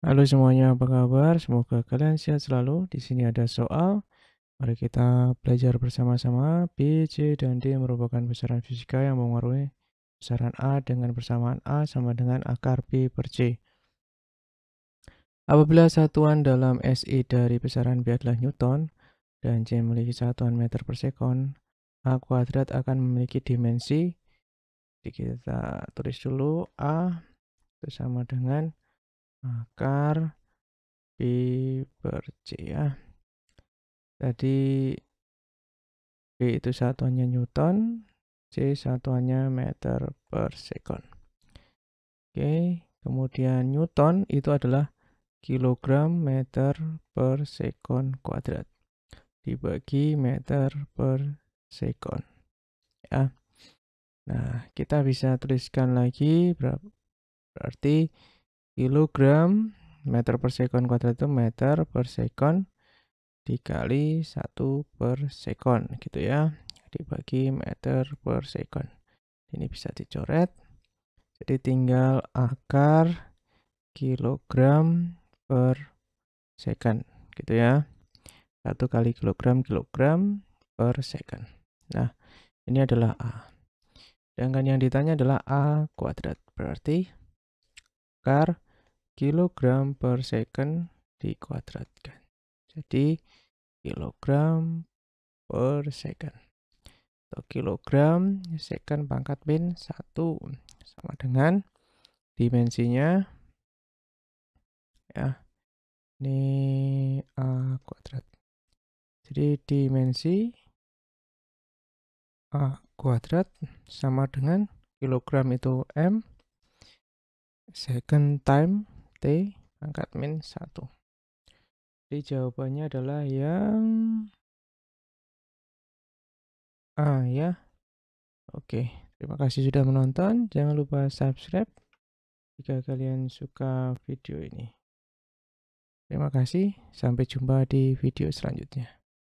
Halo semuanya, apa kabar? Semoga kalian sehat selalu. Di sini ada soal. Mari kita belajar bersama-sama. B, C, dan D merupakan besaran fisika yang mempengaruhi besaran A dengan persamaan A sama dengan akar B per C. Apabila satuan dalam SI dari besaran B adalah Newton, dan C memiliki satuan meter per sekon, A kuadrat akan memiliki dimensi. Jadi kita tulis dulu A itu sama dengan akar p per C ya. Tadi p itu satuannya Newton, C satuannya meter per second. Oke, kemudian Newton itu adalah kilogram meter per second kuadrat dibagi meter per second. ya nah kita bisa tuliskan lagi berarti kilogram meter per second kuadrat itu meter per second dikali satu per second gitu ya dibagi meter per second ini bisa dicoret jadi tinggal akar kilogram per second gitu ya satu kali kilogram kilogram per second nah ini adalah A sedangkan yang ditanya adalah A kuadrat berarti akar kilogram per second dikuadratkan. Jadi kilogram per second atau kilogram second pangkat min 1 sama dengan dimensinya ya ini a kuadrat jadi dimensi a kuadrat sama dengan kilogram itu m second time T angkat min 1. Jadi jawabannya adalah yang A ya. Oke, terima kasih sudah menonton. Jangan lupa subscribe jika kalian suka video ini. Terima kasih, sampai jumpa di video selanjutnya.